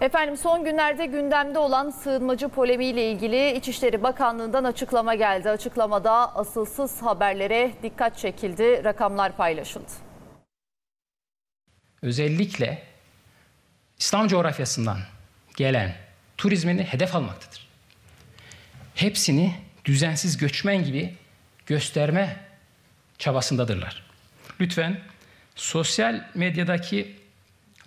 Efendim son günlerde gündemde olan sığınmacı polemiğiyle ilgili İçişleri Bakanlığı'ndan açıklama geldi. Açıklamada asılsız haberlere dikkat çekildi, rakamlar paylaşıldı. Özellikle İslam coğrafyasından gelen turizmini hedef almaktadır. Hepsini düzensiz göçmen gibi gösterme çabasındadırlar. Lütfen sosyal medyadaki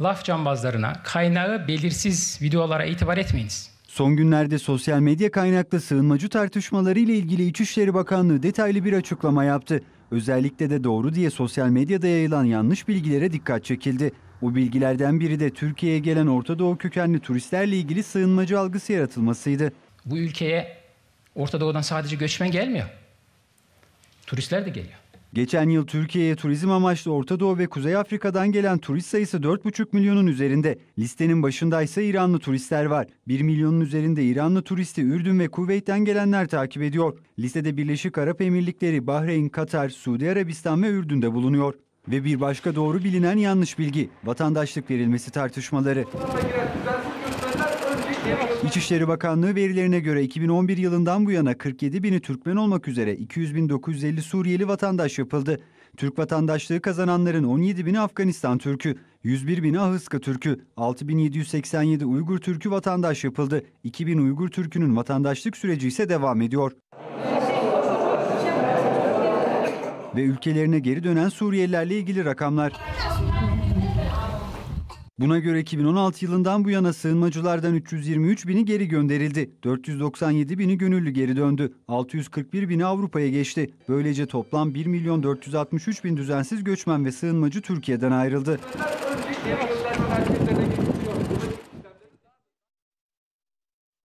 laf cambazlarına, kaynağı belirsiz videolara itibar etmeyiniz. Son günlerde sosyal medya kaynaklı sığınmacı tartışmaları ile ilgili İçişleri Bakanlığı detaylı bir açıklama yaptı. Özellikle de doğru diye sosyal medyada yayılan yanlış bilgilere dikkat çekildi. Bu bilgilerden biri de Türkiye'ye gelen Orta Doğu kökenli turistlerle ilgili sığınmacı algısı yaratılmasıydı. Bu ülkeye Orta Doğu'dan sadece göçmen gelmiyor. Turistler de geliyor. Geçen yıl Türkiye'ye turizm amaçlı Orta Doğu ve Kuzey Afrika'dan gelen turist sayısı 4,5 milyonun üzerinde. Listenin başında ise İranlı turistler var. 1 milyonun üzerinde İranlı turisti Ürdün ve Kuveyt'ten gelenler takip ediyor. Listede Birleşik Arap Emirlikleri, Bahreyn, Katar, Suudi Arabistan ve Ürdün'de bulunuyor. Ve bir başka doğru bilinen yanlış bilgi, vatandaşlık verilmesi tartışmaları. İçişleri Bakanlığı verilerine göre 2011 yılından bu yana 47 bini Türkmen olmak üzere 200 bin 950 Suriyeli vatandaş yapıldı. Türk vatandaşlığı kazananların 17 bini Afganistan Türk'ü, 101 bini Ahıska Türk'ü, 6787 Uygur Türk'ü vatandaş yapıldı. 2000 Uygur Türk'ünün vatandaşlık süreci ise devam ediyor. Ve ülkelerine geri dönen Suriyelilerle ilgili rakamlar. Buna göre 2016 yılından bu yana sığınmacılardan 323 bini geri gönderildi. 497 bini gönüllü geri döndü. 641 bini Avrupa'ya geçti. Böylece toplam 1 milyon 463 bin düzensiz göçmen ve sığınmacı Türkiye'den ayrıldı.